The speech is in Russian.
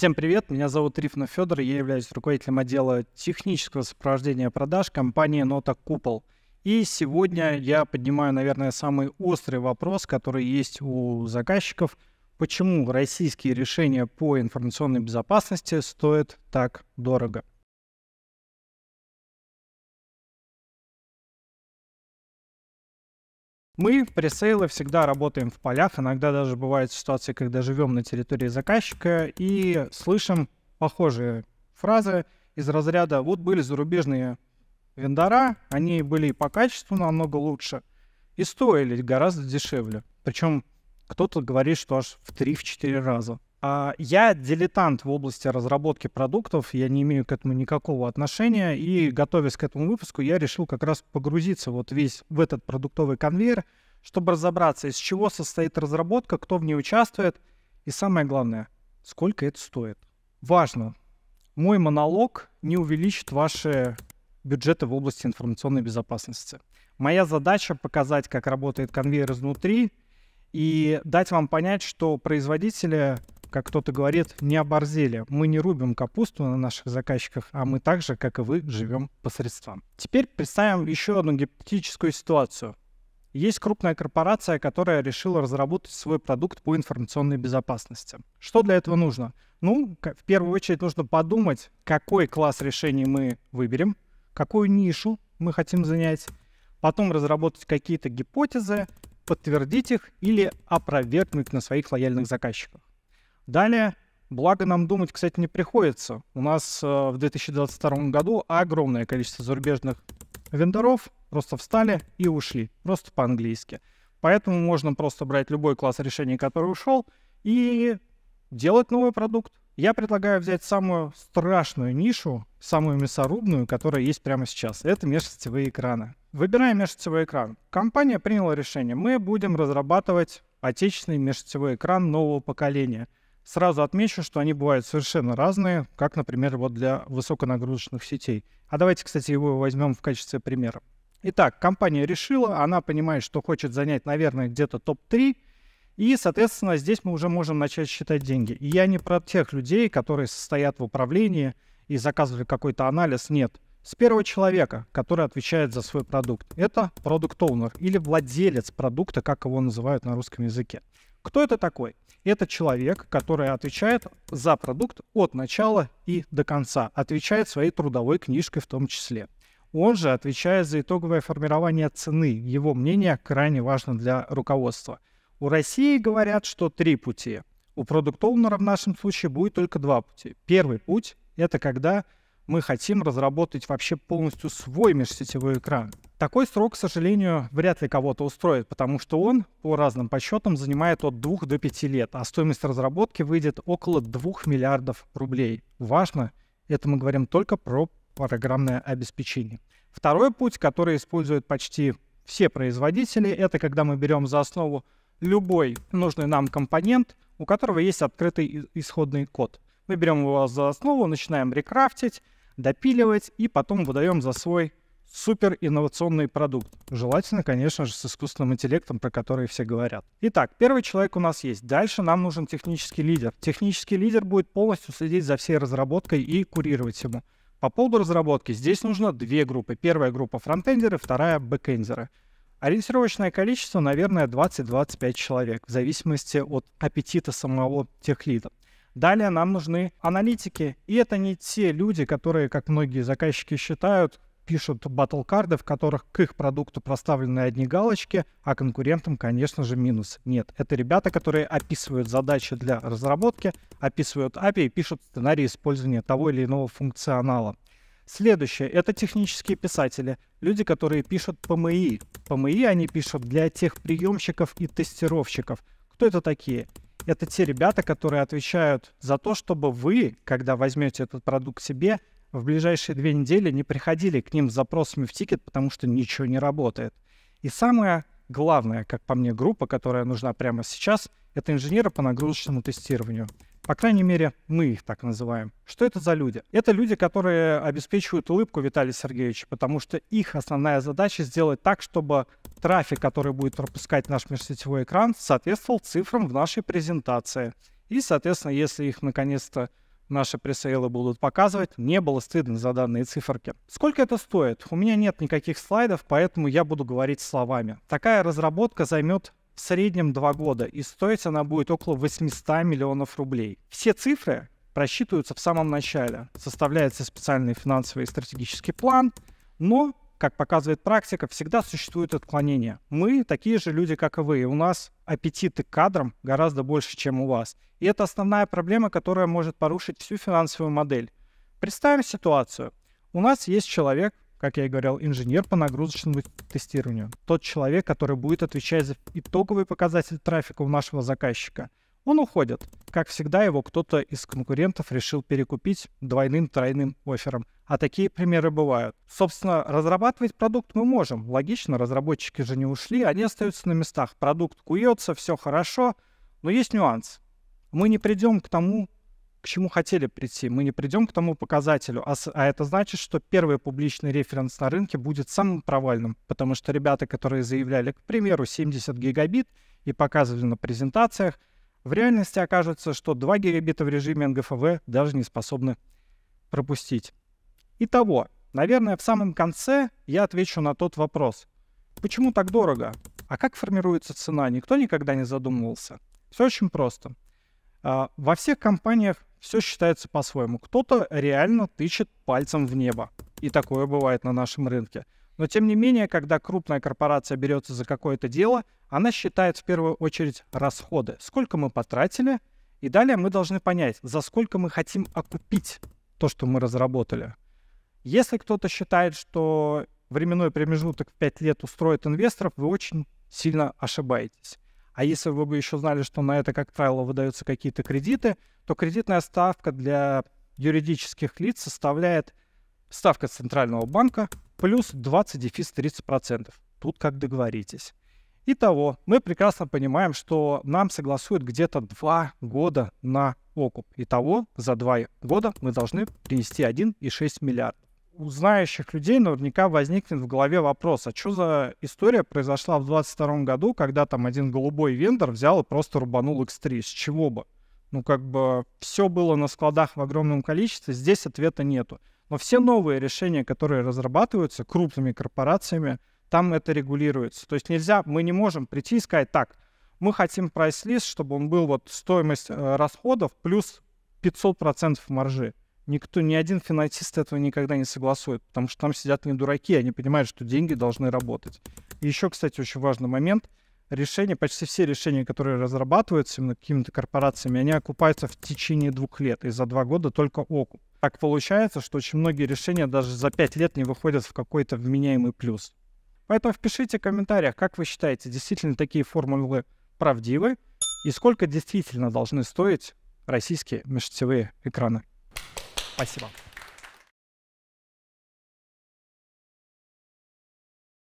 Всем привет, меня зовут Рифна Федор, я являюсь руководителем отдела технического сопровождения продаж компании «Нота Купол». И сегодня я поднимаю, наверное, самый острый вопрос, который есть у заказчиков. Почему российские решения по информационной безопасности стоят так дорого? Мы пресейлы всегда работаем в полях, иногда даже бывают ситуации, когда живем на территории заказчика и слышим похожие фразы из разряда «Вот были зарубежные вендора, они были по качеству намного лучше, и стоили гораздо дешевле». Причем кто-то говорит, что аж в 3-4 раза. А, я дилетант в области разработки продуктов, я не имею к этому никакого отношения, и, готовясь к этому выпуску, я решил как раз погрузиться вот весь в этот продуктовый конвейер, чтобы разобраться, из чего состоит разработка, кто в ней участвует, и самое главное, сколько это стоит. Важно, мой монолог не увеличит ваши бюджеты в области информационной безопасности. Моя задача показать, как работает конвейер изнутри, и дать вам понять, что производители как кто-то говорит, не оборзели. Мы не рубим капусту на наших заказчиках, а мы так же, как и вы, живем по средствам. Теперь представим еще одну гипотетическую ситуацию. Есть крупная корпорация, которая решила разработать свой продукт по информационной безопасности. Что для этого нужно? Ну, в первую очередь нужно подумать, какой класс решений мы выберем, какую нишу мы хотим занять, потом разработать какие-то гипотезы, подтвердить их или опровергнуть на своих лояльных заказчиках. Далее, благо нам думать, кстати, не приходится. У нас э, в 2022 году огромное количество зарубежных вендоров просто встали и ушли, просто по-английски. Поэтому можно просто брать любой класс решений, который ушел, и делать новый продукт. Я предлагаю взять самую страшную нишу, самую мясорубную, которая есть прямо сейчас. Это межсетевые экраны. Выбираем межсетевой экран. Компания приняла решение. Мы будем разрабатывать отечественный межсетевой экран нового поколения – Сразу отмечу, что они бывают совершенно разные, как, например, вот для высоконагрузочных сетей. А давайте, кстати, его возьмем в качестве примера. Итак, компания решила, она понимает, что хочет занять, наверное, где-то топ-3, и, соответственно, здесь мы уже можем начать считать деньги. И я не про тех людей, которые состоят в управлении и заказывали какой-то анализ, нет. С первого человека, который отвечает за свой продукт. Это продукт owner или владелец продукта, как его называют на русском языке. Кто это такой? Это человек, который отвечает за продукт от начала и до конца, отвечает своей трудовой книжкой в том числе. Он же отвечает за итоговое формирование цены. Его мнение крайне важно для руководства. У России говорят, что три пути. У продукт-оунера в нашем случае будет только два пути. Первый путь – это когда мы хотим разработать вообще полностью свой межсетевой экран. Такой срок, к сожалению, вряд ли кого-то устроит, потому что он, по разным подсчетам, занимает от 2 до 5 лет, а стоимость разработки выйдет около 2 миллиардов рублей. Важно, это мы говорим только про программное обеспечение. Второй путь, который используют почти все производители, это когда мы берем за основу любой нужный нам компонент, у которого есть открытый исходный код. Мы берем его за основу, начинаем рекрафтить, допиливать и потом выдаем за свой супер инновационный продукт. Желательно, конечно же, с искусственным интеллектом, про который все говорят. Итак, первый человек у нас есть. Дальше нам нужен технический лидер. Технический лидер будет полностью следить за всей разработкой и курировать ему. По поводу разработки здесь нужно две группы. Первая группа фронтендеры, вторая бэкендеры. Ориентировочное количество, наверное, 20-25 человек, в зависимости от аппетита самого техлида. Далее нам нужны аналитики. И это не те люди, которые, как многие заказчики считают, пишут батл-карды, в которых к их продукту проставлены одни галочки, а конкурентам, конечно же, минус. Нет, это ребята, которые описывают задачи для разработки, описывают API и пишут сценарий использования того или иного функционала. Следующее — это технические писатели, люди, которые пишут PMI. PMI они пишут для тех приемщиков и тестировщиков. Кто это такие? это те ребята, которые отвечают за то, чтобы вы, когда возьмете этот продукт себе, в ближайшие две недели не приходили к ним с запросами в тикет, потому что ничего не работает. И самое главное, как по мне, группа, которая нужна прямо сейчас, это инженеры по нагрузочному тестированию. По крайней мере, мы их так называем. Что это за люди? Это люди, которые обеспечивают улыбку Виталия Сергеевича, потому что их основная задача сделать так, чтобы трафик, который будет пропускать наш межсетевой экран, соответствовал цифрам в нашей презентации. И, соответственно, если их наконец-то наши пресейлы будут показывать. Не было стыдно за данные циферки. Сколько это стоит? У меня нет никаких слайдов, поэтому я буду говорить словами. Такая разработка займет в среднем 2 года, и стоить она будет около 800 миллионов рублей. Все цифры просчитываются в самом начале. Составляется специальный финансовый и стратегический план, но, как показывает практика, всегда существуют отклонения. Мы такие же люди, как и вы, и у нас аппетиты к кадрам гораздо больше, чем у вас. И это основная проблема, которая может порушить всю финансовую модель. Представим ситуацию. У нас есть человек, как я и говорил, инженер по нагрузочному тестированию. Тот человек, который будет отвечать за итоговый показатель трафика у нашего заказчика. Он уходит. Как всегда, его кто-то из конкурентов решил перекупить двойным-тройным оффером. А такие примеры бывают. Собственно, разрабатывать продукт мы можем. Логично, разработчики же не ушли, они остаются на местах. Продукт куется, все хорошо, но есть нюанс. Мы не придем к тому, к чему хотели прийти. Мы не придем к тому показателю, а, а это значит, что первый публичный референс на рынке будет самым провальным, потому что ребята, которые заявляли, к примеру, 70 гигабит и показывали на презентациях, в реальности окажется, что 2 гигабита в режиме НГФВ даже не способны пропустить. Итого, наверное, в самом конце я отвечу на тот вопрос. Почему так дорого? А как формируется цена? Никто никогда не задумывался. Все очень просто. А, во всех компаниях все считается по-своему. Кто-то реально тычет пальцем в небо. И такое бывает на нашем рынке. Но тем не менее, когда крупная корпорация берется за какое-то дело, она считает в первую очередь расходы. Сколько мы потратили, и далее мы должны понять, за сколько мы хотим окупить то, что мы разработали. Если кто-то считает, что временной промежуток в 5 лет устроит инвесторов, вы очень сильно ошибаетесь. А если вы бы еще знали, что на это, как правило, выдаются какие-то кредиты, то кредитная ставка для юридических лиц составляет ставка Центрального банка плюс 20 дефис 30%. Тут как договоритесь. Итого, мы прекрасно понимаем, что нам согласуют где-то 2 года на окуп. Итого, за 2 года мы должны принести 1,6 миллиарда у знающих людей наверняка возникнет в голове вопрос, а что за история произошла в 22 году, когда там один голубой вендор взял и просто рубанул X3, с чего бы? Ну, как бы все было на складах в огромном количестве, здесь ответа нету. Но все новые решения, которые разрабатываются крупными корпорациями, там это регулируется. То есть нельзя, мы не можем прийти и сказать, так, мы хотим прайс-лист, чтобы он был вот стоимость э, расходов плюс 500% маржи никто, ни один финансист этого никогда не согласует, потому что там сидят не дураки, они понимают, что деньги должны работать. И еще, кстати, очень важный момент. Решения, почти все решения, которые разрабатываются именно какими-то корпорациями, они окупаются в течение двух лет, и за два года только окуп. Так получается, что очень многие решения даже за пять лет не выходят в какой-то вменяемый плюс. Поэтому впишите в комментариях, как вы считаете, действительно такие формулы правдивы, и сколько действительно должны стоить российские межсетевые экраны. Спасибо.